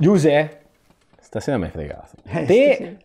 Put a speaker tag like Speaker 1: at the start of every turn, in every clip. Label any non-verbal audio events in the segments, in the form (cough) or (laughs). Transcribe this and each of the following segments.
Speaker 1: Giuse, stasera mi hai fregato.
Speaker 2: Eh, Te
Speaker 3: sì, sì.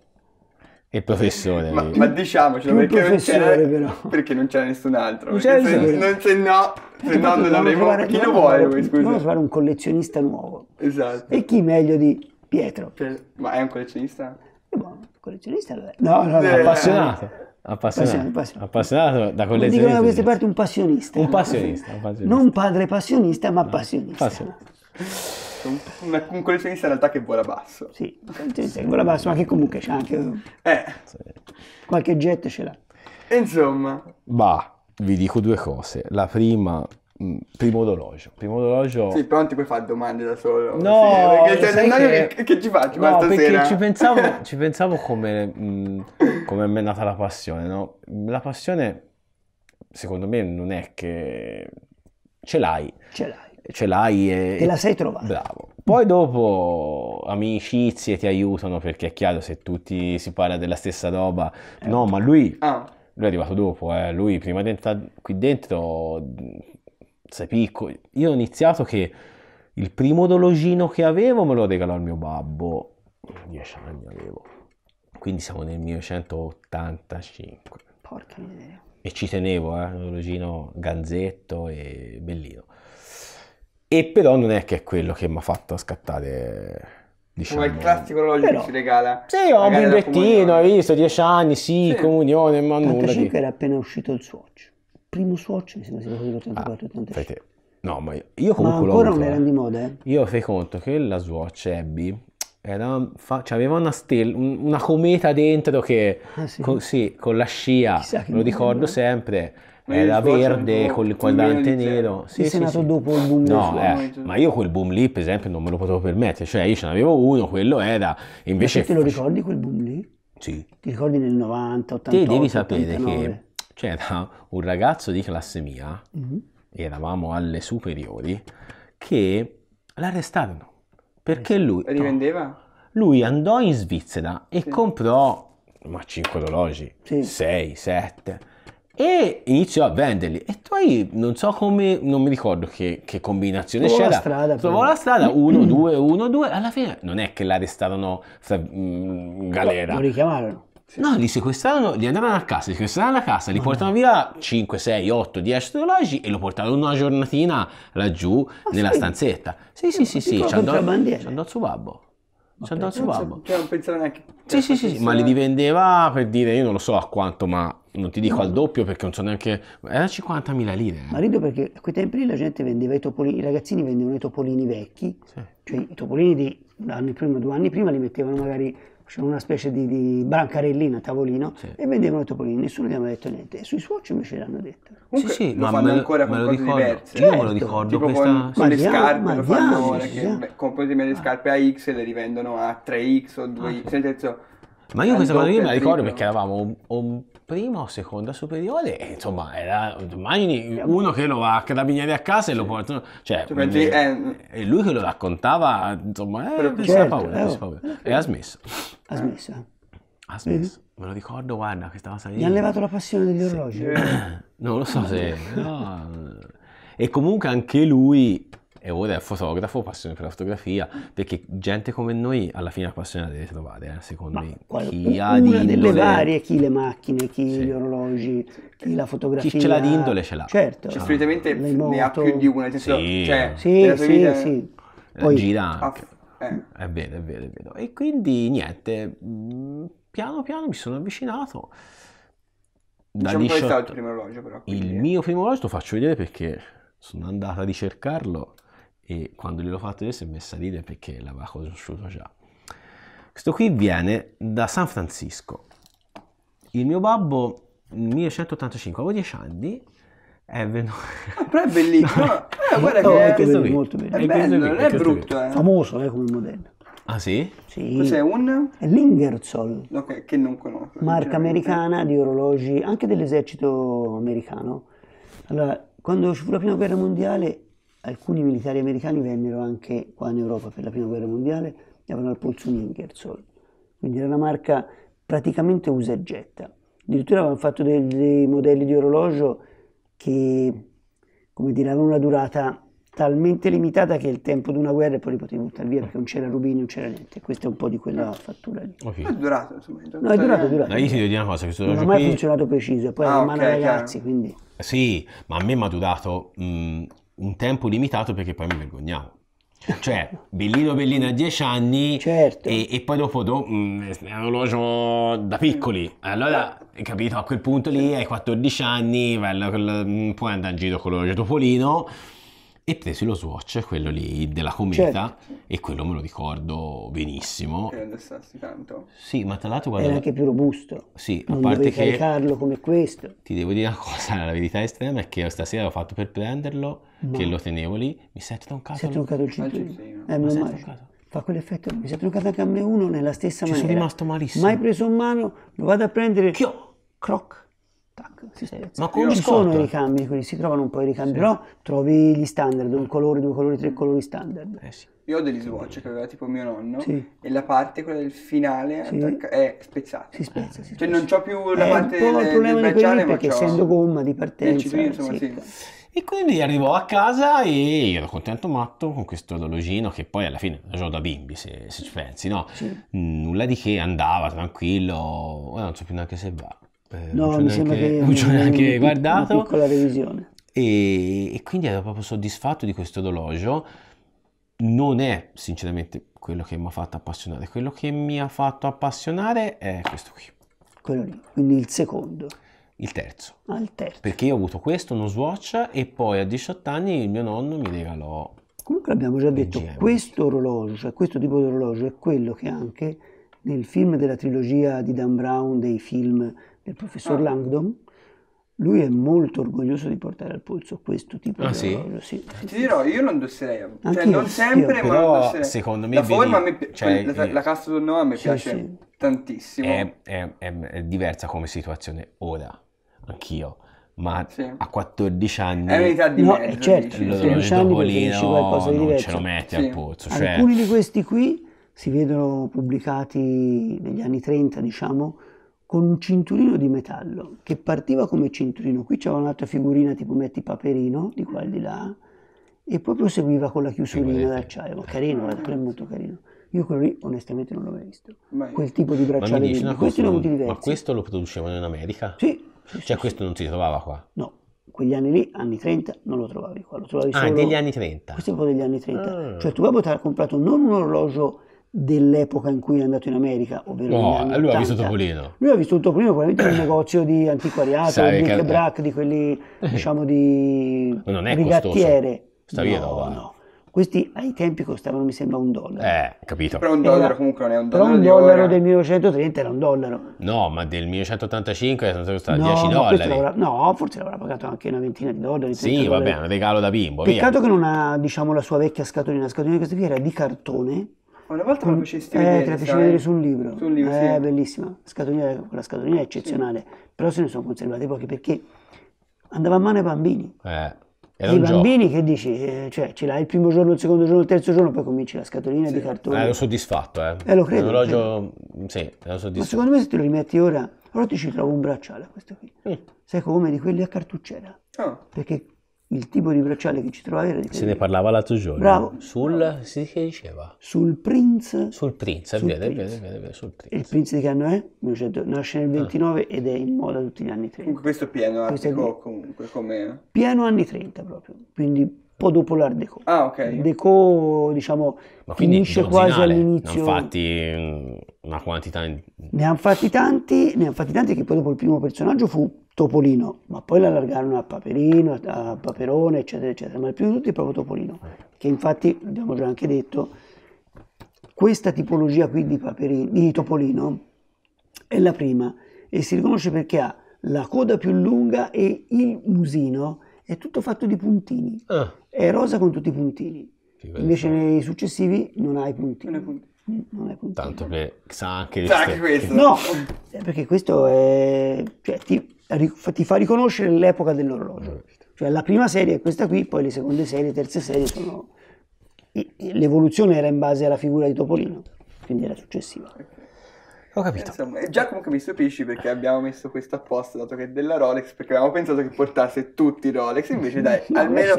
Speaker 1: e il professore. ma, ma dicamocelo
Speaker 2: cioè, Più perché non, professore, c'era, però. perché non c'era nessun altro. Non c'era se, non, se no, se no non l'avremmo... Chi lo vuole? Vuoi, scusa?
Speaker 3: un collezionista nuovo. Esatto. E chi meglio di Pietro? Cioè, ma è un
Speaker 2: collezionista? È eh, buono, boh, collezionista
Speaker 3: lo è. No, no, no. Eh, appassionato.
Speaker 1: Appassionato, appassionato. appassionato da collezionista. Dicono da queste
Speaker 3: parti un passionista. Un passionista, un passionista. Non padre passionista, ma no, passionista. passionista
Speaker 2: esatto, un, un collezionista in realtà che vola basso. Sì, un collezionista vola basso,
Speaker 3: ma che comunque c'ha anche
Speaker 2: eh. qualche jet ce l'ha. insomma.
Speaker 1: Bah, vi dico due cose. La prima mm, primo orologio. Primo orologio. Sì,
Speaker 2: pronti non ti puoi fare domande da solo.
Speaker 1: No, sì, perché, cioè, che...
Speaker 2: Che, che... ci faccio? No, perché ci pensavo,
Speaker 1: (laughs) ci pensavo come, mh, mm, come è nata la passione, no? La passione, secondo me, non è che ce l'hai. Ce l'hai ce l'hai e... Te la sei trovata. Bravo. Poi dopo amicizie ti aiutano perché è chiaro se tutti si parla della stessa roba. Eh. No, ma lui, ah. lui è arrivato dopo, eh. lui prima di entrare qui dentro, sei piccolo. Io ho iniziato che il primo dologino che avevo me lo regalò al mio babbo, 10 anni avevo. Quindi siamo nel 1985.
Speaker 3: Porca miseria.
Speaker 1: E ci tenevo, eh, un dologino ganzetto e bellino. E però non è che è quello che mi ha fatto scattare
Speaker 2: diciamo. Come il classico orologio Però, che si regala. Sì, ho un bigliettino,
Speaker 1: hai visto, 10 anni, sì, sì. comunione, ma 85 nulla. 85 era appena uscito il Swatch.
Speaker 3: Primo Swatch mi sembra sia uscito 84, 85.
Speaker 1: No, ma io, comunque ma ancora non erano eh. di moda, eh? Io fai conto che la Swatch Abby era, fa, cioè aveva una, stella, una cometa dentro che... Ah, sì. Con, sì, con la scia, Chissà lo ricordo bello. Eh. sempre era verde con il quadrante nero. Sì, sì, sì, nato sì.
Speaker 3: dopo il boom no, eh, ma io
Speaker 1: quel boom lì, per esempio, non me lo potevo permettere. Cioè, io ce n'avevo uno, quello era. Invece ma te lo ricordi
Speaker 3: quel boom lì? Sì. Ti ricordi nel 90, 80? Te devi sapere 89. che
Speaker 1: c'era un ragazzo di classe mia, mm-hmm. eravamo alle superiori, che l'arrestarono perché lui. Rivendeva? Lui andò in Svizzera e sì. comprò ma 5 orologi, sì. 6, 7 e iniziò a venderli e poi non so come non mi ricordo che, che combinazione Trovò c'era la strada, trovò la strada 1 2 1 2 alla fine non è che l'arrestarono fra, in mm, galera lo richiamarono sì. No, li sequestrarono, li andarono a casa, li sequestrarono la casa, li oh, ah. portarono no. via 5, 6, 8, 10 orologi e lo portarono una giornatina laggiù ah, nella sì. stanzetta. Sì, sì, sì, sì, sì, sì. ci andò, andò suo babbo ci andava suo babbo. Cioè, non pensavo neanche. Sì, sì, sì, sì, ma li divendeva per dire io non lo so a quanto, ma non ti dico no. al doppio perché non so neanche. Era 50.000 lire.
Speaker 3: Ma rido perché a quei tempi lì la gente vendeva i topolini, i ragazzini vendevano i topolini vecchi, sì. cioè i topolini di un anno prima, due anni prima, li mettevano magari c'era una specie di, di brancarellina a tavolino sì. e vendevano i topolini, nessuno gli aveva detto niente. E sui suoceri invece l'hanno detto.
Speaker 2: Comunque, sì, sì, lo fanno me, ancora con cose ricordo. diverse. Cioè, io certo. me lo certo. ricordo tipo questa... con, con le diamo, scarpe, lo fanno ora, che comprano le ah. scarpe a X e le rivendono a 3X o 2X, ah,
Speaker 1: sì. Ma io questa cosa me la ricordo perché eravamo un prima o seconda superiore, e, insomma, era, domani uno che lo va a carabinieri a casa e lo porta, cioè, cioè quindi, è lui che lo raccontava, insomma, eh, certo, paura, questa eh, paura. Eh, e ha smesso. Ha smesso. Ha smesso. Mm-hmm. Me lo ricordo, guarda, che stava salendo. Gli ha levato la passione
Speaker 3: degli orologi. Sì. (coughs)
Speaker 1: non lo so se... No. E comunque anche lui e ora è fotografo, passione per la fotografia, perché gente come noi alla fine la passione la deve trovare, eh, secondo Ma me. Qual- chi ha di delle indole... varie,
Speaker 3: chi le macchine, chi sì. gli orologi, chi la fotografia. Chi ce l'ha di indole ce l'ha. Certo. Cioè,
Speaker 2: solitamente ah, ne ha più di una, nel senso, sì. cioè, sì, sì, vita... sì.
Speaker 1: Eh, Poi... gira ah, anche. Eh. È vero, è vero, è vero. E quindi niente, mm, piano piano mi sono avvicinato. Da diciamo shot... il primo orologio però. Quindi... Il eh. mio primo orologio lo faccio vedere perché sono andata a ricercarlo e quando gliel'ho fatto io si è messa a ridere perché l'aveva conosciuto già. Questo qui viene da San Francisco. Il mio babbo nel 1985, avevo 10 anni, è venuto... Ah, però
Speaker 2: è bellissimo! (laughs)
Speaker 1: No, eh, guarda no, che è, questo bello, molto bello. È, è bello, non è, è brutto.
Speaker 3: Eh. Famoso eh, come modello.
Speaker 2: Ah sì? Sì. Cos'è un?
Speaker 3: È l'Ingersoll.
Speaker 2: Okay, che non conosco.
Speaker 3: Marca americana di orologi, anche dell'esercito americano. Allora, quando ci fu la prima guerra mondiale alcuni militari americani vennero anche qua in Europa per la prima guerra mondiale e avevano al polso un Ingersoll. Quindi era una marca praticamente usa e getta. Addirittura avevano fatto dei, dei modelli di orologio che, come dire, avevano una durata talmente limitata che il tempo di una guerra e poi li potevi buttare via perché non c'era rubini, non c'era niente. Questa è un po' di quella eh. fattura
Speaker 2: lì. Okay. È durato, insomma. È no, è durato, è durato.
Speaker 3: Ma
Speaker 1: io ti devo dire una cosa, questo non ha mai qui...
Speaker 3: funzionato preciso, e poi ah, era in mano ai ragazzi, chiaro. quindi...
Speaker 1: Sì, ma a me mi ha durato mh, un tempo limitato perché poi mi vergognavo. Cioè, Bellino Bellina a 10 anni certo. e, e, poi dopo, è un mm, orologio da piccoli. Allora, hai capito, a quel punto lì hai 14 anni, bello, mm, puoi andare in giro con l'orologio topolino e presi lo Swatch, quello lì della cometa, certo. e quello me lo ricordo benissimo. Che indossassi tanto. Sì, ma tra l'altro guarda... Era anche
Speaker 3: più robusto.
Speaker 1: Sì, non a parte che... caricarlo
Speaker 3: come questo.
Speaker 1: Ti devo dire una cosa, la verità estrema è che stasera l'ho fatto per prenderlo Boh. che lo tenevo lì, mi si è troncato, si è
Speaker 3: troncato il cinturino. Eh, è troncato. Fa quell'effetto, mi si è troncato anche a me uno nella stessa Ci maniera. sono rimasto malissimo. Mai preso in mano, lo vado a prendere, Chio. croc. Tac, si spezza. Ma come sono i ricambi quelli, si trovano un po' i ricambi, sì. però trovi gli standard, un colore, due colori, tre colori standard. Eh sì.
Speaker 2: Io ho degli swatch che aveva tipo mio nonno sì. e la parte, quella del finale, sì. è spezzata. Si spezza, si Cioè non c'ho più la eh, parte del, del bracciale, ma perché essendo gomma di partenza. Eh, insomma, sì.
Speaker 1: E quindi arrivò a casa e ero contento matto con questo orologino che poi alla fine lo da bimbi se, se, ci pensi, no? Sì. Mm, nulla di che, andava tranquillo, ora non so più neanche se va. Eh, no, non mi sembra neanche, che... Non ci ho neanche guardato. Una piccola revisione. E, e quindi ero proprio soddisfatto di questo orologio. Non è sinceramente quello che mi ha fatto appassionare, quello che mi ha fatto appassionare è questo qui. Quello lì, quindi il secondo. Il terzo. Ah, il terzo. Perché io ho avuto questo, uno Swatch, e poi a 18 anni il mio nonno mi regalò...
Speaker 3: Comunque abbiamo già detto, GM. questo orologio, cioè questo tipo di orologio è quello che anche nel film della trilogia di Dan Brown, dei film del professor ah. Langdon, lui è molto orgoglioso di portare al polso
Speaker 1: questo tipo ah, di sì? orologio. Sì,
Speaker 2: sì, Ti dirò, io lo indosserei, cioè, non sempre, io. ma Però, secondo me... La vedi, forma, cioè, la, la eh, cassa del nome mi piace
Speaker 1: tantissimo. È, è, è, è diversa come situazione ora anch'io, ma sì. a 14 anni... È un'età di no, mezzo, certo, dici, sì. 16 anni preferisci qualcosa di diverso. ce lo metti sì. al pozzo. Cioè... Alcuni di
Speaker 3: questi qui si vedono pubblicati negli anni 30, diciamo, con un cinturino di metallo che partiva come cinturino. Qui c'era un'altra figurina tipo metti paperino di qua e di là e poi proseguiva con la chiusurina d'acciaio. Carino, è molto carino. Io quello lì onestamente non l'ho mai visto. Quel tipo di bracciale, Ma, ne ho avuti diversi. Ma
Speaker 1: questo lo producevano in America? Sì, sì, cioè sì, questo non si trovava qua?
Speaker 3: No, quegli anni lì, anni 30, non lo trovavi qua, lo trovavi ah, solo... Ah, degli anni 30? Questo è un po' degli anni 30. Ah. Cioè tu Babbo ti ha comprato non un orologio dell'epoca in cui è andato in America, ovvero no, lui 80. ha visto Topolino. Lui ha visto Topolino probabilmente un negozio di antiquariato, Sai, di Brac, di quelli, diciamo, di... Non è rigattiere. costoso.
Speaker 1: Sta no, via roba. No.
Speaker 3: Questi ai tempi costavano, mi sembra, un dollaro.
Speaker 1: Eh, capito. Però un dollaro
Speaker 2: era,
Speaker 3: comunque non è un dollaro. Però un dollaro del 1930 era un dollaro.
Speaker 1: No, ma del 1985 era costati no, 10 dollari.
Speaker 3: no, forse l'avrà pagato anche una ventina di dollari. Sì, va bene,
Speaker 1: un regalo da bimbo. Peccato via. che non
Speaker 3: ha, diciamo, la sua vecchia scatolina. La scatolina di questa qui era di cartone.
Speaker 2: Una volta me la facesti vedere. Eh, te la feci vedere sul
Speaker 3: libro. Sul libro, eh, sì. bellissima. Scatolina, quella scatolina è eccezionale. Sì. Però se ne sono conservate poche perché andava a mano ai bambini.
Speaker 2: Eh.
Speaker 1: Era I bambini
Speaker 3: gioco. che dici, eh, cioè ce l'hai il primo giorno, il secondo giorno, il terzo giorno, poi cominci la scatolina sì. di cartone.
Speaker 1: Eh, ero soddisfatto, eh. Eh, lo credo. L'orologio, mm, sì, ero soddisfatto. Ma secondo
Speaker 3: me se te lo rimetti ora, allora ti ci trovo un bracciale a questo qui. Mm. Sai come? Di quelli a cartuccera. Oh. Ah. Perché il tipo di bracciale che ci trovavi era di Se ne
Speaker 1: parlava l'altro giorno. Bravo.
Speaker 3: Sul, si diceva?
Speaker 1: Sul Prince. Sul Prince, è vero,
Speaker 2: sul
Speaker 3: Prince. Il Prince di che anno è? Nasce nel 29 ah. ed è in moda tutti gli anni 30. Comunque
Speaker 2: questo pieno, questo è pieno comunque come...
Speaker 3: Pieno anni 30 proprio, quindi po' dopo l'Art Deco. Ah, ok. Deco, diciamo, Ma finisce quasi all'inizio. Ne hanno
Speaker 1: fatti una quantità. In...
Speaker 3: Ne hanno fatti tanti, ne hanno fatti tanti che poi dopo il primo personaggio fu Topolino, ma poi l'allargarono a Paperino, a Paperone, eccetera, eccetera. Ma il primo di tutti è proprio Topolino, che infatti, abbiamo già anche detto, questa tipologia qui di, paperino, di Topolino è la prima e si riconosce perché ha la coda più lunga e il musino è tutto fatto di puntini. Ah. È rosa con tutti i puntini. Figurati. Invece nei successivi non hai
Speaker 1: puntini. Non hai puntini. Mm, non hai Tanto che sa anche, sa anche questo. No,
Speaker 3: eh, perché questo è, cioè, ti, ti, fa riconoscere l'epoca dell'orologio. Cioè la prima serie è questa qui, poi le seconde serie, terze serie sono... L'evoluzione era in base alla figura di Topolino, quindi era successiva.
Speaker 2: Ho capito. Insomma, già comunque mi stupisci perché abbiamo messo questo apposta, dato che è della Rolex, perché avevamo pensato che portasse tutti i Rolex, invece dai, (laughs) almeno,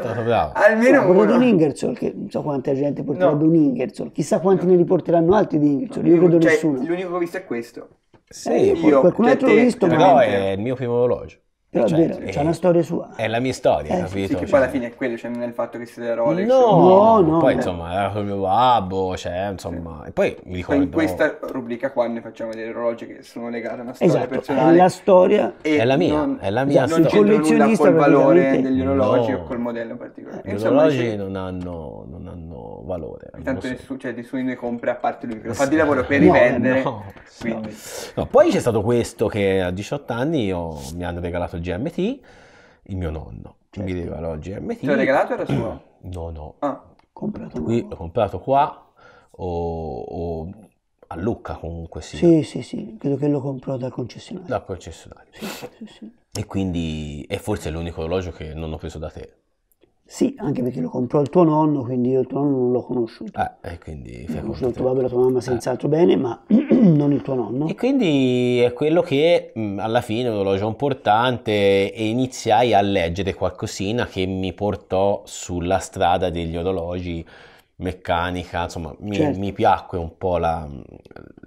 Speaker 2: almeno no, uno. un
Speaker 3: Ingersoll, che non so quanta gente porterebbe no. un Ingersoll, chissà quanti no. ne riporteranno altri di Ingersoll, no, io credo cioè, nessuno.
Speaker 1: L'unico che ho visto è questo. Sì, eh, io, qualcun altro l'ho visto, però è il mio primo orologio. Però cioè, è vero,
Speaker 3: eh, c'è una storia sua.
Speaker 1: È la mia storia, eh, capito? Sì, che cioè... poi alla
Speaker 2: fine è quello, cioè non è il fatto che siete Rolex. No, cioè, o... no, no. Poi no. insomma,
Speaker 1: era col mio babbo, cioè, insomma. Sì. E poi mi ricordo... In questa
Speaker 2: rubrica qua ne facciamo degli orologi che sono legati a una storia esatto, personale. è la storia... E è la mia, non, è la mia esatto, storia. Non c'entra nulla col valore degli orologi no. o
Speaker 1: col modello particolare. Eh, gli insomma, orologi dice... non, hanno, non, hanno, valore. Intanto so.
Speaker 2: nessuno, cioè, nessuno ne compra a parte lui, che lo fa di lavoro per (laughs) rivendere. No,
Speaker 1: poi c'è stato questo che a 18 anni io, mi hanno regalato regalato il GMT, il mio nonno certo. mi regalò il GMT. Te l'ho regalato era suo? (clears throat) No, no. Ah, comprato qui, l'ho comprato qua o, o, a Lucca comunque sì. Sì,
Speaker 3: sì, sì, credo che lo comprò dal concessionario.
Speaker 1: Dal concessionario. Sì, sì, sì. E quindi, e forse è l'unico orologio che non ho preso da te.
Speaker 3: Sì, anche perché lo comprò il tuo nonno, quindi io il tuo nonno non l'ho conosciuto. Ah, e quindi Ho conosciuto tuo papà e la tua mamma ah. senz'altro ah. bene, ma (clears throat) non il tuo nonno. E
Speaker 1: quindi è quello che mm, alla fine un orologio importante e iniziai a leggere qualcosina che mi portò sulla strada degli orologi meccanica, insomma mi, certo. mi piacque un po' la,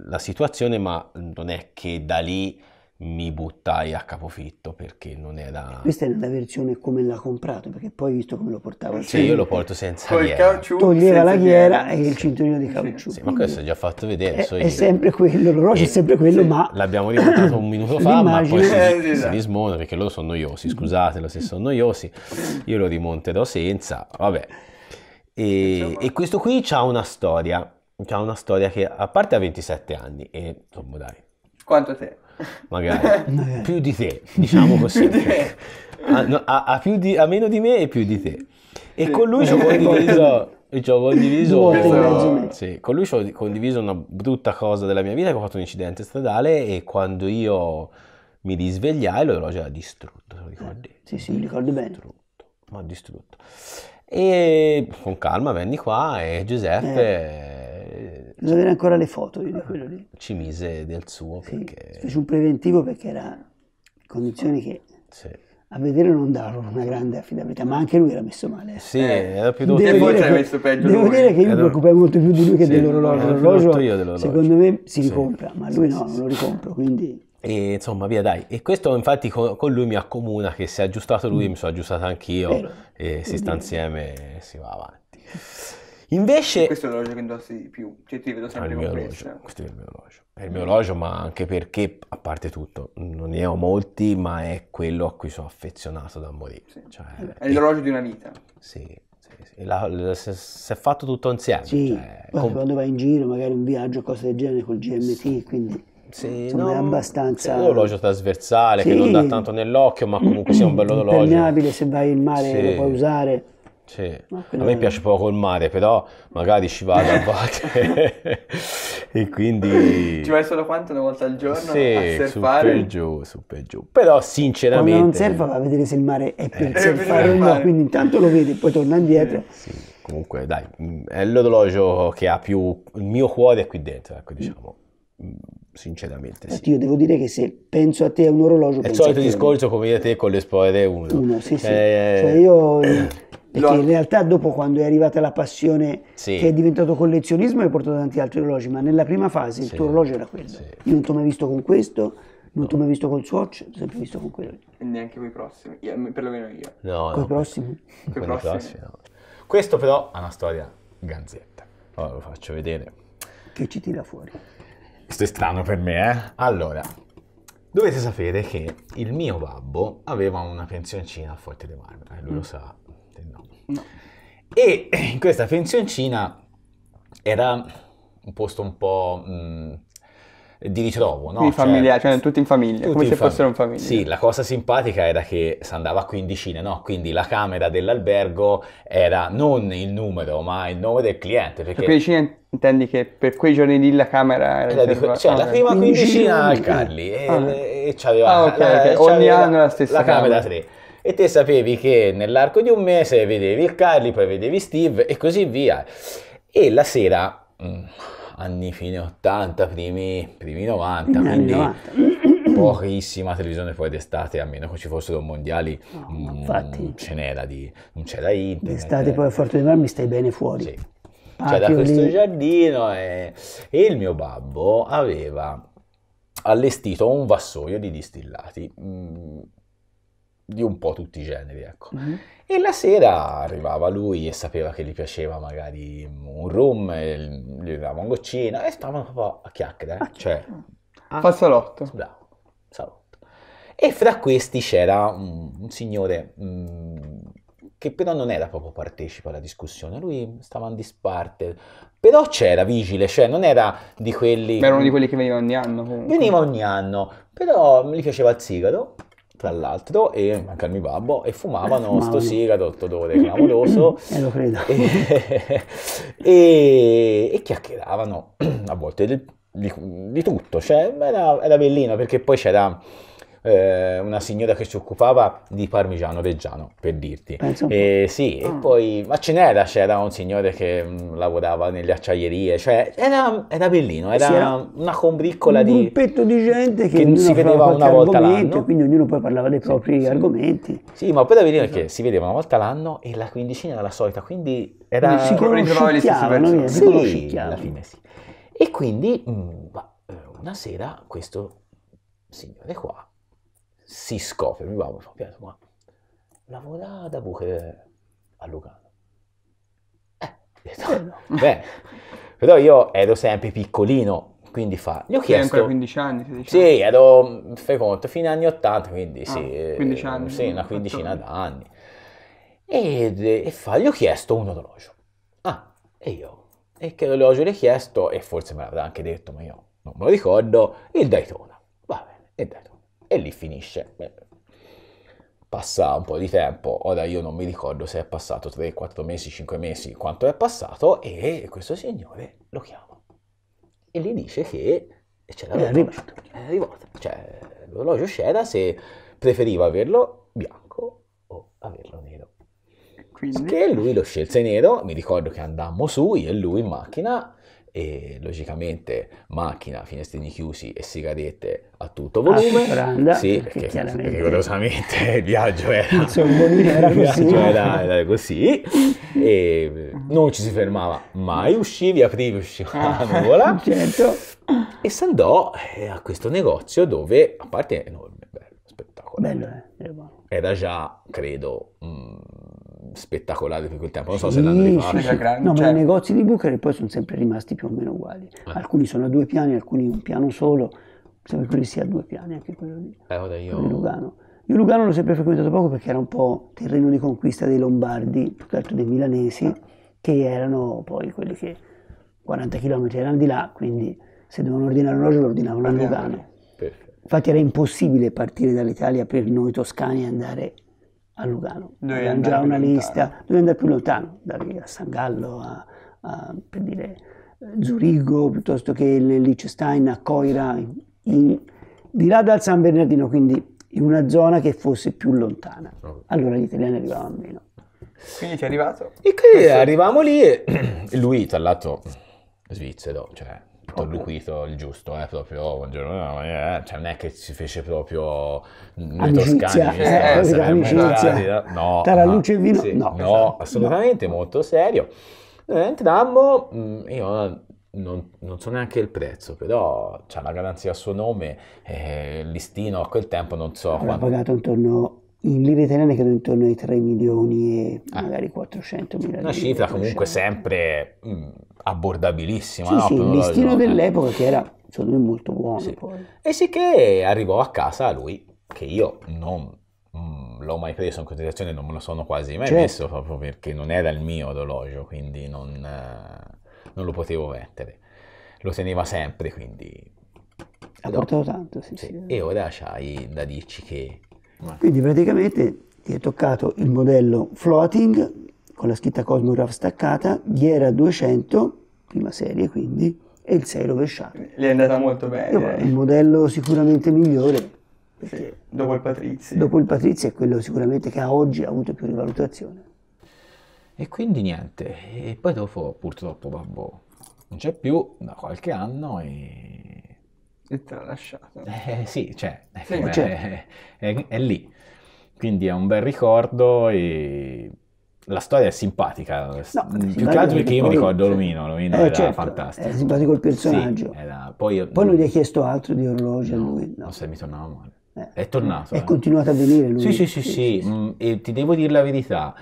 Speaker 1: la situazione, ma non è che da lì mi buttai a capofitto perché non era...
Speaker 3: Questa è la versione come l'ha comprato, perché poi visto come lo portava. Sì, io lo
Speaker 1: porto senza Col ghiera. Caucciù, Toglieva la ghiera
Speaker 3: e il cinturino di caucciù.
Speaker 1: Sì, ma questo è già fatto vedere. È, so è sempre
Speaker 3: quello, l'orologio è sempre quello, sì, ma...
Speaker 1: L'abbiamo riportato un minuto (clears throat) fa, ma poi si, eh, si dismonta esatto. perché loro sono noiosi, scusatelo se sono noiosi. Io lo rimonterò senza, vabbè. E, e questo qui ha una storia, C'ha una storia che a parte ha 27 anni e insomma dai. Quanto te? magari, (laughs) eh. più di te, diciamo così. più a, ah, no, a, a, più di, a, meno di me e più di te. E con lui ci ho eh, condiviso... (laughs) Ci ho condiviso, sì, con lui ci ho condiviso una brutta cosa della mia vita che ho fatto un incidente stradale e quando io mi risvegliai l'orologio era distrutto,
Speaker 3: lo ricordi? Eh, sì, sì, mi ricordo bene. Distrutto,
Speaker 1: ma distrutto. E con calma venni qua e Giuseppe... Eh non avere
Speaker 3: ancora le foto di
Speaker 1: quello lì. Ci mise del suo sì, perché...
Speaker 3: Fece un preventivo perché era in condizioni che... Sì. A vedere non davano una grande affidabilità, ma anche lui era messo male. Sì, eh, era più dovuto. E poi ci messo peggio Devo lui. dire che io mi preoccupavo molto più di lui che sì, dell'orologio. L'orologio, dell'orologio, secondo me, si ricompra, ma lui no, non lo ricompro, quindi...
Speaker 1: E insomma, via dai. E questo infatti con, con, lui mi accomuna che se è aggiustato lui, mm. mi sono aggiustato anch'io. Vero. E si sta insieme e si va avanti.
Speaker 2: Invece... questo è l'orologio che indossi di più, cioè ti vedo sempre ah, con questo. Questo è il mio orologio. È il mio orologio,
Speaker 1: ma anche perché, a parte tutto, non ne ho molti, ma è quello a cui sono affezionato da morire. Sì. Cioè,
Speaker 2: è l'orologio e... di una
Speaker 1: vita. Sì, sì, sì. si è fatto tutto insieme. Sì, cioè, com...
Speaker 2: quando vai in
Speaker 3: giro, magari un viaggio, cose del genere, col GMT, quindi... Sì, insomma, no, è abbastanza... È un orologio
Speaker 1: trasversale sì. che non dà tanto nell'occhio, ma comunque sia un bello orologio. Impermeabile,
Speaker 3: se vai in mare sì. lo puoi
Speaker 1: usare. Sì. quindi... A me piace poco il mare, però magari ci vado a volte. (laughs) e quindi... Ci
Speaker 2: vai solo quanto una volta al giorno sì, a surfare? Super
Speaker 1: giù, super giù. Però sinceramente... Quando
Speaker 3: non serve a vedere se il mare è per eh, surfare o no, quindi intanto lo vedi, poi torna indietro. Eh, sì.
Speaker 1: Comunque dai, mm, è l'orologio che ha più... il mio cuore è qui dentro, ecco diciamo. Mm, sinceramente.
Speaker 3: sì. io devo dire che se penso a te è un orologio. È il solito discorso
Speaker 1: come dire te con le spoiler 1. Uno, sì, sì. Eh, cioè io
Speaker 3: eh. Perché in realtà dopo quando è arrivata la passione sì. che è diventato collezionismo hai portato tanti altri orologi, ma nella prima fase sì. il tuo orologio era quello. Sì. Io non ti ho mai visto con questo, non no. ti ho mai visto col Swatch, ti ho sempre visto con quello.
Speaker 1: E neanche con i prossimi, io, perlomeno io. No, con no, i prossimi? Con i prossimi. no. Questo però ha una storia ganzetta. Ora allora, lo faccio vedere. Che ci tira fuori? Questo è strano per me, eh? Allora, Dovete sapere che il mio babbo aveva una pensioncina a Forte dei Marmara, lui mm. lo sa, ovviamente no. no. E in questa pensioncina era un posto un po' mh, di ritrovo, no? In cioè, famiglia,
Speaker 2: cioè, cioè tutti in famiglia, tutti come se fam... fossero in famiglia. Sì, la
Speaker 1: cosa simpatica era che si andava a quindicine, no? Quindi la camera dell'albergo era non il numero, ma il nome del cliente. Perché... Per quindicine
Speaker 2: intendi che per quei giorni lì la camera era... Di... Cioè, cioè la ah, prima quindicina al Carli e, ah.
Speaker 1: e, c'aveva... Ah, okay, okay. Ogni anno la stessa la camera 3 e te sapevi che nell'arco di un mese vedevi il Carli, poi vedevi Steve e così via. E la sera, mm, anni fine 80, primi, primi 90, no, quindi 90. (coughs) pochissima televisione poi d'estate, a meno che ci fossero mondiali, no, mh, mm, infatti. ce n'era di, non c'era internet.
Speaker 3: D'estate poi a Fortuna mi stai bene fuori. Sì.
Speaker 1: C'era cioè, questo giardino e, e il mio babbo aveva allestito un vassoio di distillati mm, di un po' tutti i generi, ecco. Mm-hmm. E la sera arrivava lui e sapeva che gli piaceva magari un rum, gli dava un goccino e stavano proprio a chiacchiere, eh? Ah, cioè... Certo. Ah. Fa salotto. Bravo, salotto. E fra questi c'era un, un signore mh, mm, che però non era proprio partecipa alla discussione, lui stava in disparte, però c'era vigile, cioè non era di quelli... Era uno di quelli che veniva ogni anno comunque. Veniva ogni anno, però gli piaceva il sigaro tra l'altro, e anche al mio babbo, e fumavano, fumavano. (laughs) sto sigaretto odore clamoroso. (laughs) eh, lo credo. E, e, e chiacchieravano (clears throat) a volte di, di, di tutto, cioè era, era bellino perché poi c'era eh, una signora che si occupava di parmigiano reggiano, per dirti. E, sì, oh. e ah. poi, ma ce n'era, c'era un signore che mh, mm, lavorava nelle acciaierie, cioè era, era bellino, eh era, sì, era una combriccola di... Un petto di gente che, che si vedeva una volta l'anno.
Speaker 3: Quindi ognuno poi parlava dei propri sì, argomenti.
Speaker 1: Sì. ma poi da vedere che esatto. si vedeva una volta l'anno e la quindicina era la solita, quindi era... Si conoscevano le stesse Sì, alla fine sì. E quindi... Mh, mm, eh, una sera questo signore qua si scopre, mi babbo fa, Pietro, ma lavorata pure a Lugano. Eh, detto, eh, (laughs) beh, però io ero sempre piccolino, quindi fa, gli ho chiesto... ancora 15 anni, 16 anni? Sì, ero, fai conto, fino agli 80, quindi ah, 15 anni? Sì, una quindicina d'anni. E, e fa, gli ho chiesto un orologio. Ah, e io, e che orologio gli ho chiesto, e forse me l'avrà anche detto, ma io non me lo ricordo, il Daytona. Va bene, il Daytona e lì finisce. passa un po' di tempo, ora io non mi ricordo se è passato 3, 4 mesi, 5 mesi, quanto è passato, e questo signore lo chiama e gli dice che c'era è arrivato. È arrivato. Cioè, l'orologio c'era se preferiva averlo bianco o averlo nero. Quindi... Che lui lo scelse nero, mi ricordo che andammo su, io e lui in macchina, e logicamente macchina, finestrini chiusi e sigarette a tutto ah, volume. Assuranda, sì, perché rigorosamente (laughs) il viaggio era, (laughs) era, il viaggio era, era così. (laughs) e non ci si fermava mai, uscivi, aprivi, uscivi ah, la nuvola. Certo. E si andò eh, a questo negozio dove, a parte enorme, bello, spettacolo. Bello, eh? Era già, credo... Mh, mm, spettacolare per quel tempo. Non so sì, se l'hanno rifatto. Sì, sì. No, cioè... ma i cioè- negozi di
Speaker 3: Bucari poi sono sempre rimasti più o meno uguali. Eh. Alcuni sono a due piani, alcuni un piano solo. Sembra che sia a due piani, anche quello
Speaker 1: di, eh, guarda, io... di Lugano.
Speaker 3: Io Lugano l'ho sempre frequentato poco perché era un po' terreno di conquista dei Lombardi, più che altro dei milanesi, che erano poi quelli che 40 km erano di là, quindi se dovevano ordinare un orologio lo ordinavano a Lugano. Infatti era impossibile partire dall'Italia per noi toscani e andare a Lugano. Dove Abbiamo già una lista, dovevi andare più lontano, da lì a San Gallo, a, a, per dire Zurigo, piuttosto che Liechtenstein, a Coira, in, di là dal San Bernardino, quindi in una zona che fosse più lontana. Allora gli italiani arrivavano meno.
Speaker 1: Quindi ti è arrivato? E quindi Questo... lì e (clears throat) lui, tra l'altro, svizzero, cioè Torloquito il giusto, eh, proprio buongiorno, eh, cioè non è che si fece proprio mm, noi toscani, eh, eh, eh saremmo eh, no, tra no, luce e vino, sì, no, no, assolutamente no. molto serio. Eh, entrambo, mm, io non, non, so neanche il prezzo, però c'è la garanzia a suo nome, eh, listino a quel tempo non so. Ho quando... pagato
Speaker 3: intorno in lire italiane credo intorno ai 3 milioni e eh. magari 400 mila una cifra 400. comunque
Speaker 1: cioè. sempre mh, mm, abbordabilissima sì, no? sì, il listino diciamo dell'epoca
Speaker 3: che era secondo me molto buono sì.
Speaker 1: e sì che arrivò a casa lui che io non mh, mm, l'ho mai preso in considerazione non me lo sono quasi mai certo. messo proprio perché non era il mio orologio quindi non, eh, non lo potevo mettere lo teneva sempre quindi ha portato
Speaker 3: tanto sì, sì. e
Speaker 1: ora c'hai da dirci che quindi praticamente
Speaker 3: gli è toccato il modello floating con la scritta Cosmograph staccata, Ghiera 200, prima serie quindi, e il 6 rovesciato.
Speaker 2: Le è andata molto bene. È eh.
Speaker 3: il modello sicuramente migliore.
Speaker 1: Sì, dopo il Patrizio. Dopo il Patrizio
Speaker 3: è quello sicuramente che a oggi ha avuto più rivalutazione.
Speaker 1: E quindi niente, e poi dopo purtroppo babbo non c'è più da qualche anno e e tralasciata. Eh, eh, sì, cioè, sì, è, cioè. Certo. È, è, è, lì. Quindi è un bel ricordo e la storia è simpatica. No, più che altro perché io mi ricordo Lomino, Lomino eh, era certo, fantastico. È simpatico
Speaker 3: il personaggio. Sì,
Speaker 1: era... poi, poi,
Speaker 3: non gli ha chiesto altro di orologi no, a lui. No, se mi tornava male.
Speaker 1: Eh. È tornato. È eh. continuato a venire lui. Sì, sì, sì, sì, sì. sì. Mm, e ti devo dire la verità.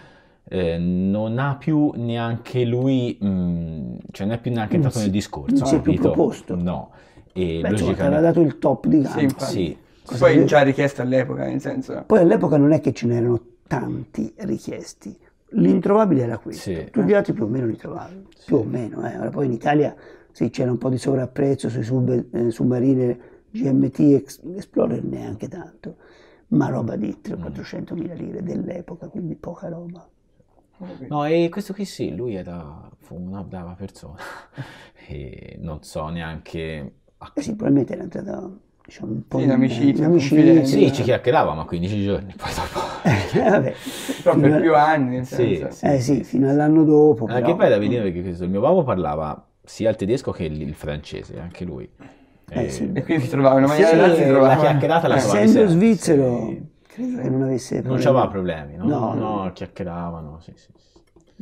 Speaker 1: Eh, non ha più neanche lui, mh, mm, cioè non è più neanche non entrato nel discorso. Non si è più proposto. No, e Beh, logicamente... aveva dato il
Speaker 3: top di gamma. Sì, sì. Poi io... già
Speaker 2: richiesto all'epoca, nel senso...
Speaker 3: Poi all'epoca non è che ce n'erano tanti
Speaker 2: richiesti.
Speaker 3: L'introvabile era questo. Sì. Tutti gli altri più o meno li trovavi, sì. più o meno. Eh. Ora poi in Italia sì, c'era un po' di sovrapprezzo sui sub, eh, submarine GMT Explorer neanche tanto, ma roba di 300-400 mm. mila lire dell'epoca, quindi poca roba.
Speaker 1: No, e questo qui sì, lui era, fu una brava persona, (laughs) e non so neanche Ah, sì, probabilmente era entrata diciamo, un po' sì, in amicizia. In amicizia. Sì, ci chiacchieravamo a 15 giorni, poi dopo. Eh, vabbè, (laughs) però per al... più anni, sì, sì,
Speaker 3: eh, sì, fino all'anno dopo. Anche però... poi da vedere
Speaker 1: perché questo, il mio papà parlava sia il tedesco che il francese, anche lui. Eh, e, sì. e quindi si trovava una maniera sì, di trovare la chiacchierata la sua essendo
Speaker 3: svizzero sì. credo che non avesse problemi non c'aveva problemi no? No, no,
Speaker 1: no chiacchieravano sì, sì, sì.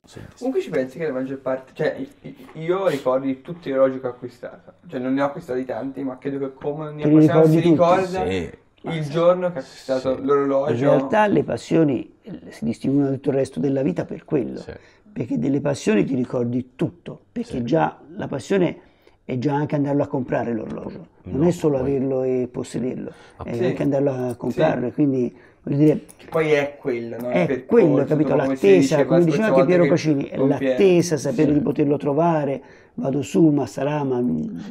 Speaker 1: Sì.
Speaker 2: Comunque ci pensi che la maggior parte, cioè io ricordo di tutti gli orologi che ho acquistato, cioè non ne ho acquistati tanti, ma credo che come ne possiamo si ricorda sì. il sì. giorno che ha acquistato l'orologio. In realtà le
Speaker 3: passioni si distinguono tutto il resto della vita per quello, perché delle passioni ti ricordi tutto, perché già la passione è già anche andarlo a comprare l'orologio, non no, è solo poi... averlo e possederlo, ah, è anche andarlo a comprarlo, quindi voglio dire,
Speaker 2: che poi è quello, no? È percorso, quello, capito? L'attesa, come diceva anche Piero Cocini, è l'attesa,
Speaker 3: sapere sì. di poterlo trovare, vado su, ma sarà, ma...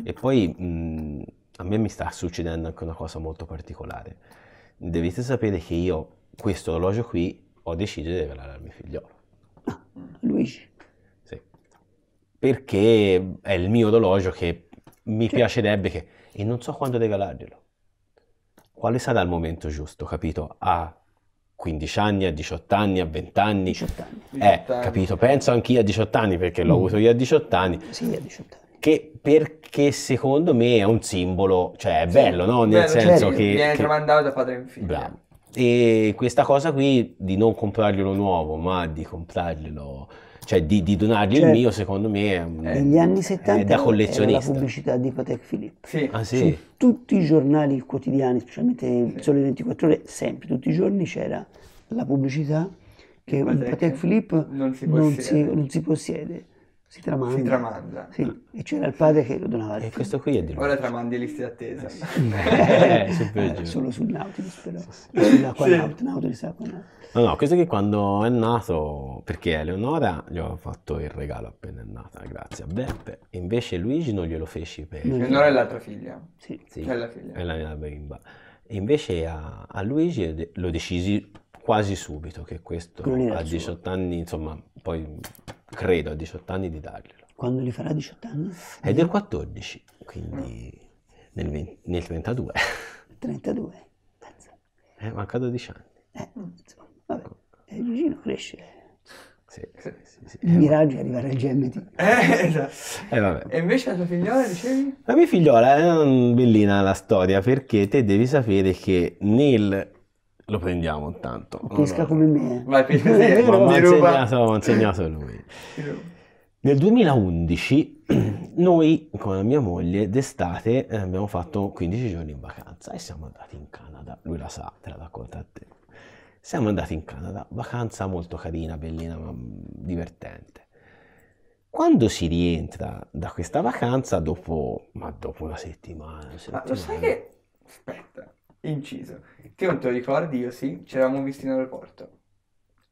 Speaker 1: E poi mh, a me mi sta succedendo anche una cosa molto particolare. Dovete sapere che io questo orologio qui ho deciso di regalare al mio figliolo. Ah, Luigi. Sì. Perché è il mio orologio che mi cioè. piacerebbe che... E non so quando regalarglielo quale sarà il momento giusto, capito? A 15 anni, a 18 anni, a 20 anni. 18 anni. Eh, anni. capito? Penso anch'io a 18 anni perché l'ho mm. avuto io a 18 anni. Sì, a 18 anni. Che perché secondo me è un simbolo, cioè è sì. bello, no? Nel bello, senso certo. che... Viene che... tramandato
Speaker 2: da padre in figlio. Bravo.
Speaker 1: E questa cosa qui di non comprarglielo nuovo, ma di comprarglielo cioè di, di donargli cioè, il mio secondo me è, un, negli anni
Speaker 3: 70 è da collezionista. la pubblicità di Patek Philippe.
Speaker 1: Sì. Ah, sì. Su
Speaker 3: tutti i giornali quotidiani, specialmente il sì. Sole 24 ore, sempre, tutti i giorni c'era la pubblicità che il Patek Philippe non si possiede. Non si, non si possiede si tramanda. Si tramanda. Sì. Ah. E c'era il padre che lo
Speaker 2: donava. E questo qui è di Ora tramandi liste d'attesa. eh, (laughs) eh, solo sul Nautilus però. Sì, sì. Sull'acqua Nautilus, Nautilus.
Speaker 1: No, no, questo che quando è nato, perché Eleonora gli ho fatto il regalo appena è nata, grazie a Beppe, e invece Luigi non glielo feci per... Eleonora è l'altra figlia. Sì, sì è la figlia. È la mia bimba. E invece a, a Luigi lo decisi quasi subito che questo a 18 suo. anni, insomma, poi credo a 18 anni di darglielo.
Speaker 3: Quando li farà 18 anni? È del
Speaker 1: 14, quindi nel, 20, nel 32.
Speaker 3: 32,
Speaker 1: penso. Eh, manca 12 anni. Eh, insomma.
Speaker 3: Vabbè, eh, Gigino cresce. Sì, sì, sì, sì. Il miraggio è arrivare al GMT. Eh, esatto. eh, e invece la tua figliola, dicevi?
Speaker 1: La mia figliola è un bellina la storia perché te devi sapere che nel lo prendiamo intanto. Pesca allora.
Speaker 3: come me. Vai, (laughs) pesca sì, ma
Speaker 1: mi insegnato, mi insegnato lui. Nel 2011 (clears throat) noi con mia moglie d'estate abbiamo fatto 15 giorni in vacanza e siamo andati in Canada, lui la sa, te la racconta a te. Siamo andati in Canada, vacanza molto carina, bellina, ma divertente. Quando si rientra da questa vacanza, dopo, ma dopo una settimana, una settimana... Ma lo sai che... Aspetta, inciso.
Speaker 2: Ti non te lo ricordi? Io sì, ci eravamo visti in aeroporto.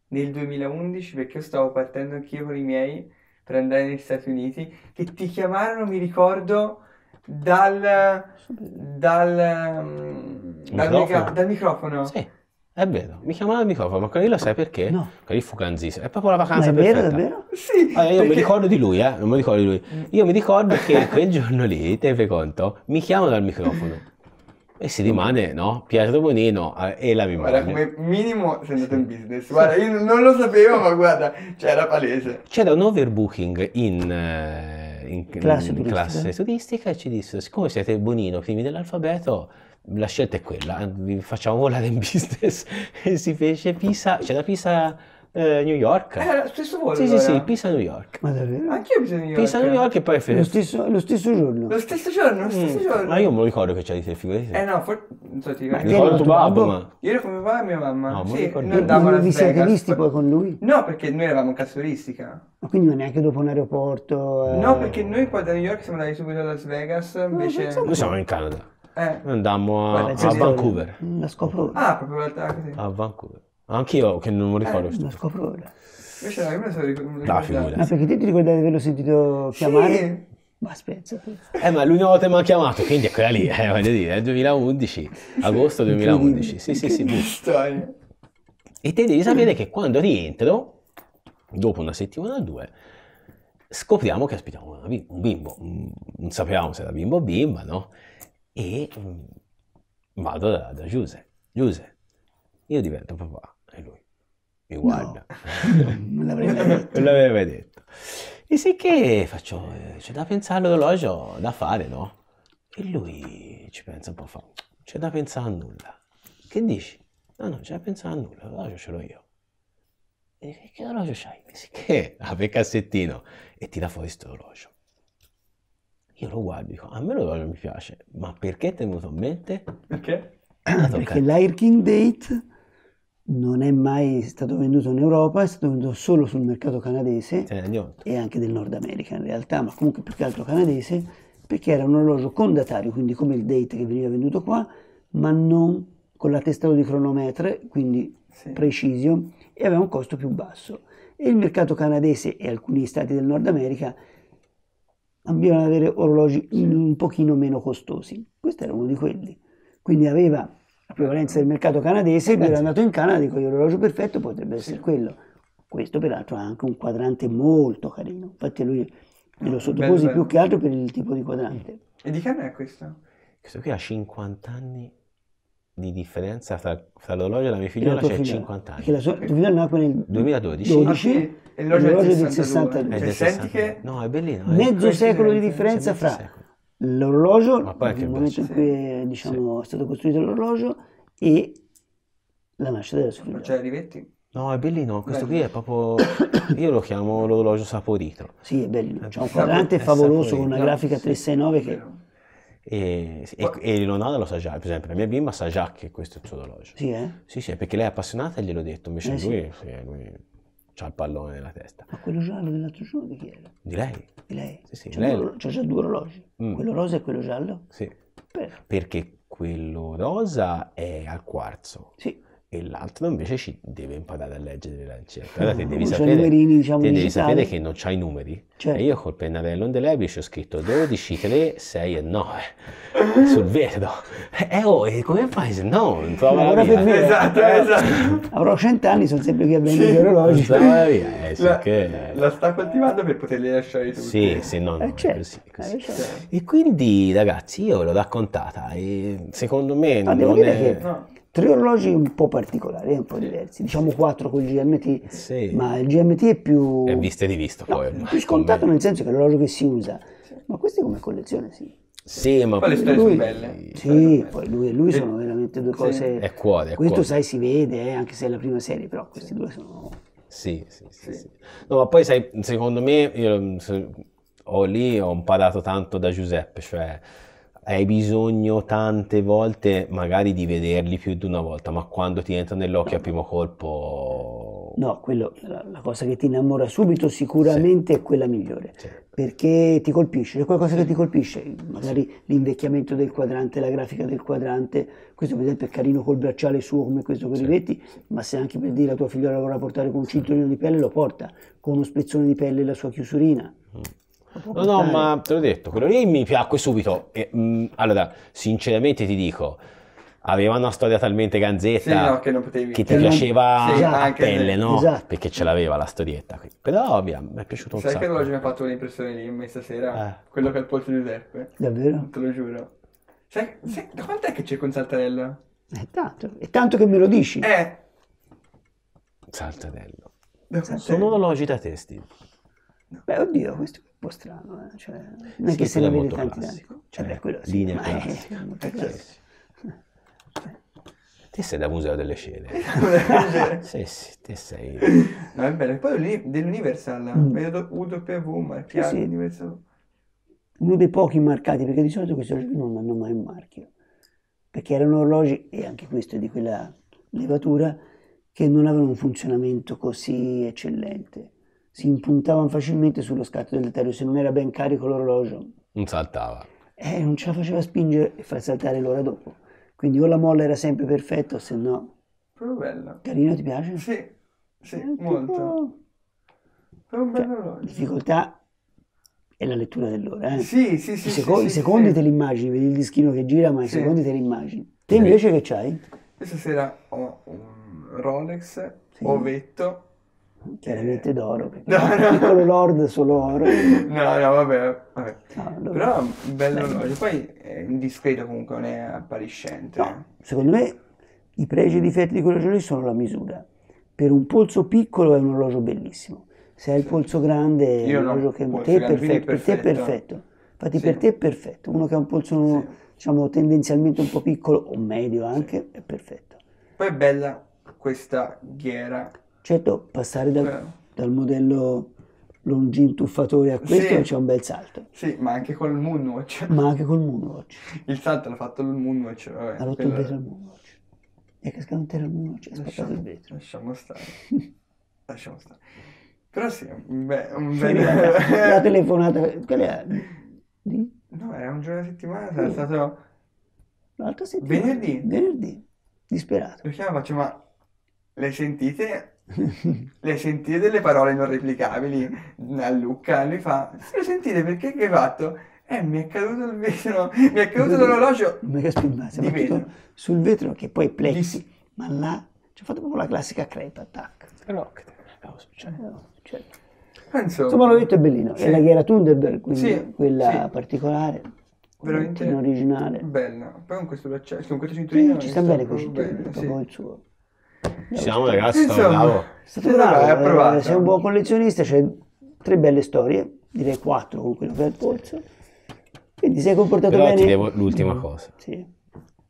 Speaker 2: Nel 2011, perché io stavo partendo anch'io con i miei per andare negli Stati Uniti, che ti chiamarono, mi ricordo, dal... dal... Mm, dal, microfono. Mega, dal
Speaker 1: microfono. Sì è vero, mi chiamava il microfono, ma quello lo sai perché? No. Quello fu grandissimo. È proprio la vacanza ma è vero, perfetta. È vero? Sì. Allora, io perché... mi ricordo di lui, eh? Non mi ricordo di lui. Mm. Io mi ricordo che quel giorno lì, te fai conto, mi chiamano dal microfono. E si rimane, no? Pietro Bonino eh, e la mia Guarda, come
Speaker 2: minimo sei andato in business. Guarda, io non lo sapevo, ma guarda, c'era cioè, palese.
Speaker 1: C'era un overbooking in, eh, in, classe, in turistica. classe turistica e ci disse, siccome siete Bonino, primi dell'alfabeto, la scelta è quella, facciamo volare in business (laughs) e si fece Pisa, c'è cioè da Pisa eh, New York. Eh, lo stesso volo. Sì, sì, sì, Pisa New York. Ma davvero?
Speaker 2: Anch'io Pisa New York. Pisa
Speaker 1: New York e poi fece... Lo stesso, lo stesso giorno. Lo
Speaker 2: stesso giorno, lo mm. stesso mm. giorno. Ma
Speaker 1: io me lo ricordo che c'è di te, figurati.
Speaker 2: Eh no, forse non so ti ricordo.
Speaker 1: ricordo tuo babbo,
Speaker 2: Io ero come papà e mia mamma. No, sì, noi andavamo alla Vegas. Vi siete poi con lui? No, perché noi eravamo in cazzuristica.
Speaker 3: Ma quindi non neanche dopo un aeroporto? Eh... No, perché
Speaker 2: noi poi da New York siamo andati subito a Las Vegas, ah, invece... No, noi siamo in Canada. Eh.
Speaker 1: andammo a, Guarda, a Vancouver.
Speaker 3: La scopro
Speaker 2: ora. Ah, proprio l'altra
Speaker 1: così. A Vancouver. Anch'io che non mi ricordo. Eh, la scopro ora.
Speaker 2: Invece no, io sono ricordata. No,
Speaker 3: Ah, perché te ti ricordavi di averlo sentito chiamare? Sì.
Speaker 2: Ma spezza.
Speaker 1: Eh, ma l'unica volta che mi ha chiamato, quindi è quella lì, eh, voglio dire, è 2011, agosto 2011. Sì, sì, sì. Storia. E te devi sapere che quando rientro, dopo una settimana o due, scopriamo che aspettiamo un bimbo. Mm, non sapevamo se era bimbo o bimba, no? E mm, vado da, da Giuseppe. Giuse, io divento papà. E lui mi guarda. No, (laughs) non l'avrei mai detto. non l'avrei mai detto. E sì faccio, eh, c'è da pensare all'orologio da fare, no? E lui ci pensa un po' fa, c'è da pensare a nulla. Che dici? No, non c'è da pensare a nulla, l'orologio ce l'ho io. E che orologio c'hai? E sì apre il cassettino e tira fuori questo orologio. Io lo guardo e dico, a me lo mi piace, ma perché è tenuto in mente? Perché? (clears throat) Ah, perché
Speaker 3: l'Airking Date non è mai stato venduto in Europa, è stato venduto solo sul mercato canadese e anche del Nord America in realtà, ma comunque più che altro canadese, perché era un orologio condatario, quindi come il date che veniva venduto qua, ma non con l'attestato di cronometre, quindi sì. preciso, e aveva un costo più basso. E il mercato canadese e alcuni stati del Nord America ambivano ad avere orologi un pochino meno costosi. Questo era uno di quelli. Quindi aveva la prevalenza del mercato canadese, lui eh, era andato in Canada, con l'orologio perfetto potrebbe essere sì. quello. Questo peraltro ha anche un quadrante molto carino, infatti lui me lo ah, sottoposi più che altro per il tipo di quadrante.
Speaker 2: E di che anno è questo?
Speaker 1: Questo qui ha 50 anni di differenza tra, fra l'orologio della mia figliola c'è cioè 50 anni. Perché la sua
Speaker 2: figlia nacque nel 2012. 12,
Speaker 1: e l'orologio del 62. È del 60. Che... No, è bellino. Eh. Mezzo secolo
Speaker 3: di differenza fra secolo. l'orologio, nel momento in cui diciamo, sì. è stato costruito l'orologio, e la nascita della sua figlia. Cioè, rivetti?
Speaker 1: No, è bellino, questo bello. qui è proprio, io lo chiamo l'orologio saporito. Sì,
Speaker 3: è bello, eh, c'è un quadrante favoloso con una grafica 369 che
Speaker 1: e, e, e, non ha dallo Sajak, per esempio, la mia bimba sa già che questo è il suo orologio. Sì, eh? Sì, sì, perché lei è appassionata e glielo ho detto, invece eh, lui, sì. Sì, lui ha il pallone nella testa. Ma
Speaker 3: quello giallo dell'altro giorno di chi era?
Speaker 1: Di lei. Di lei? Sì, sì. C'è, lei... Due, c'è già due orologi, mm. quello rosa e quello giallo? Sì. Beh. Perché quello rosa è al quarzo. Sì e l'altro invece ci deve imparare a leggere la ricerca. Allora mm, te devi, sapere, numerini, diciamo, te devi sapere, che non c'hai i numeri. Certo. E io col pennarello indelebice ho scritto 12, 3, 6 e 9 (laughs) sul vero. E eh, oh, e come fai se no? Prova la via. Esatto, esatto.
Speaker 3: Avrò cent'anni, sono sempre qui a vendere gli orologi. La, via,
Speaker 1: eh, sì, la, che...
Speaker 2: la sta coltivando per poterli lasciare tutti. Sì, sì, no, no, eh, certo. così, così. Eh, certo.
Speaker 1: E quindi ragazzi, io l'ho raccontata e secondo me Ma ah, non è... Che... No tre orologi
Speaker 3: un po' particolari, eh, un po' diversi, diciamo quattro con il GMT, sì. ma il GMT è
Speaker 1: più... È vista e rivista poi. Ormai.
Speaker 3: più scontato Convene. nel senso che è l'orologio che si usa, sì. ma questi come collezione sì.
Speaker 1: Sì, ma poi le storie lui, sono
Speaker 3: belle. Sì, poi lui e lui sono veramente due cose... È
Speaker 1: cuore, è Questo cuore.
Speaker 3: sai si vede, eh, anche se è la prima serie, però questi due sono...
Speaker 1: Sì, sì, sì. sì. No, ma poi sai, secondo me, io ho lì ho imparato tanto da Giuseppe, cioè hai bisogno tante volte magari di vederli più di una volta, ma quando ti entra nell'occhio a primo colpo...
Speaker 3: No, quello, la, la, cosa che ti innamora subito sicuramente sì. è quella migliore, sì. perché ti colpisce, c'è qualcosa che ti colpisce, magari l'invecchiamento del quadrante, la grafica del quadrante, questo per esempio è carino col bracciale suo come questo che sì. rivetti, ma se anche per dire la tua figliola vorrà portare con un cinturino di pelle lo porta, con uno spezzone di pelle la sua chiusurina. Mm
Speaker 1: No, no, ma te l'ho detto, quello lì mi piacque subito. E, mh, mm, allora, sinceramente ti dico, aveva una storia talmente ganzetta sì, no, che, non potevi... che ti che piaceva sì, a pelle, no? Esatto. Perché ce l'aveva la storietta. Quindi. Però mi è piaciuto un Sai sacco. Sai che
Speaker 2: oggi mi ha fatto un'impressione lì in questa Eh. Quello che ha il polso di Giuseppe. Davvero? Te lo giuro. Sai, sai da quant'è che c'è con Saltarello? È
Speaker 3: tanto, è tanto che me lo dici. Eh.
Speaker 1: Saltarello. Saltarello. Sono orologi da testi. Beh, oddio, questo po' strano, eh? cioè, non è che se ne vede tanti classico, cioè, Vabbè, eh, quello sì, linee classiche. È, classico.
Speaker 2: Te sei da museo delle scene. (laughs) sì, sì, te sei. No, è bello. Poi dell'Universal, mm. vedo UW marchiato. Sì, sì. Universal.
Speaker 3: Uno dei pochi marcati, perché di solito questi orologi non hanno mai un marchio. Perché erano orologi, e anche questo è di quella levatura, che non avevano un funzionamento così eccellente si impuntavano facilmente sullo scatto del dell'Ethereum, se non era ben carico l'orologio.
Speaker 1: Non saltava.
Speaker 3: Eh, non ce la faceva spingere e far saltare l'ora dopo. Quindi o la molla era sempre perfetta, o se no...
Speaker 2: Proprio bella. Carino,
Speaker 3: ti piace? Sì, sì,
Speaker 2: eh, molto. Tipo... un cioè, orologio.
Speaker 3: Difficoltà è la lettura dell'ora, eh? Sì, sì, sì. I, seco- sì, i secondi sì, te li immagini, vedi il dischino che gira, ma i secondi te li immagini. Te invece che c'hai?
Speaker 2: Questa sera ho un Rolex, Ovetto, chiaramente eh. d'oro. No, no. Piccolo
Speaker 3: Lord solo oro. No,
Speaker 2: no, vabbè. vabbè. No, Però bello orologio. Poi è eh, indiscreto comunque, non è appariscente. No, secondo me i pregi e i difetti di quell'orologio
Speaker 3: lì sono la misura. Per un polso piccolo è un orologio bellissimo. Se hai il polso grande è un orologio che per te è perfetto. Per te è perfetto. Infatti sì. per te è perfetto. Uno che ha un polso sì. diciamo, tendenzialmente un po' piccolo o medio anche, sì. è perfetto.
Speaker 2: Poi è bella questa ghiera
Speaker 3: Certo, passare dal, dal modello longintuffatore a questo sì. c'è un bel salto.
Speaker 2: Sì, ma anche col Moonwatch. Ma anche col Moonwatch. Il salto l'ha fatto il Moonwatch. Vabbè, ha rotto il vetro al Moonwatch.
Speaker 3: È cascato intero il Moonwatch, ha spaccato il
Speaker 2: vetro. Lasciamo stare. (laughs) lasciamo stare. Però sì, beh, un bel... la (laughs) telefonata... Quella di? No, era un giorno di settimana, sì. era stato... L'altra settimana. Venerdì. Venerdì. Disperato. Lo chiamo, faccio, ma le sentite le sentite delle parole non replicabili a Luca? Lui fa, le sentite perché che hai fatto? Eh, mi è caduto il vetro, mi è caduto l'orologio.
Speaker 3: Non mi capisco in base, vetro. sul vetro che poi è plexi, di... ma là ci ha fatto proprio la classica crepa, tac. Però che succede? Cioè. Eh, no, certo. ah, Insomma, l'ho detto è bellino, sì. è la Ghiera Thunderbird, quindi sì, quella sì. particolare,
Speaker 2: veramente originale. Bella, poi con questo braccialetto, con questo cinturino. ci sta bene col cinturino, bene, proprio il suo.
Speaker 3: Ci siamo ragazzi, Insomma, bravo. Stato bravo, bravo sei un eh, buon collezionista, c'è tre belle storie, direi quattro con quello che è il polso. Quindi sei comportato Però bene. ti devo l'ultima mm.
Speaker 1: cosa. Sì.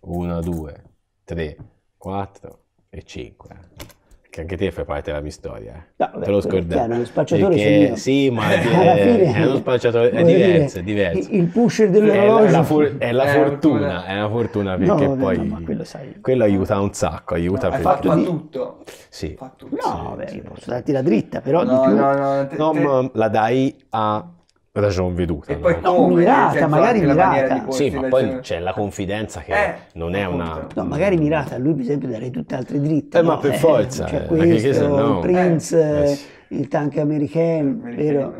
Speaker 1: Una, due, tre, quattro e cinque. Eh che anche te fai parte della mia storia. Eh. No, te lo scordavo. Chiaro, lo spacciatore che, Sì, ma (laughs) è, è uno spacciatore, è diverso, è diverso. Il pusher dell'orologio. È la, eh, for, è la fortuna, è una fortuna perché no, poi... No, quello, sai, quello, aiuta un sacco, aiuta no, perché... Fa tutto. Sì. Fa
Speaker 3: tutto. No, sì, beh, sì.
Speaker 1: posso darti la dritta, però No, no, no. Te, te... la dai a ragion veduta. E poi no? no mirata, cioè, magari mirata. Sì, ma poi c'è la confidenza che eh, non è una...
Speaker 3: No, magari mirata, lui per esempio darei tutte altre dritte. Eh, no? ma per eh, forza. Cioè eh, questo, no. Prince, eh, eh, sì. il tank americano, vero?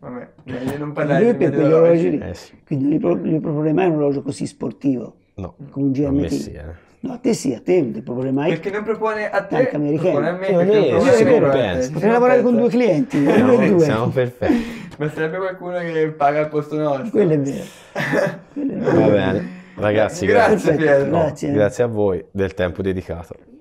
Speaker 2: Vabbè, meglio non parlare di per orologi lì. Sì. Quindi non gli
Speaker 3: proporrei mai un orologio così sportivo. No, con un GMT. Sì, No, a te sì, a te non ti propone mai. Perché
Speaker 2: non propone a te, propone
Speaker 3: a me. Sì, perché non propone a te. Potrei lavorare con due clienti, no,
Speaker 1: no, due. Siamo perfetti.
Speaker 2: Ma sarebbe qualcuno che paga al posto nostro. Quello è vero. (laughs)
Speaker 1: Quello è vero. Va bene. Ragazzi, grazie, grazie, Pietro. Grazie. grazie a voi del tempo dedicato.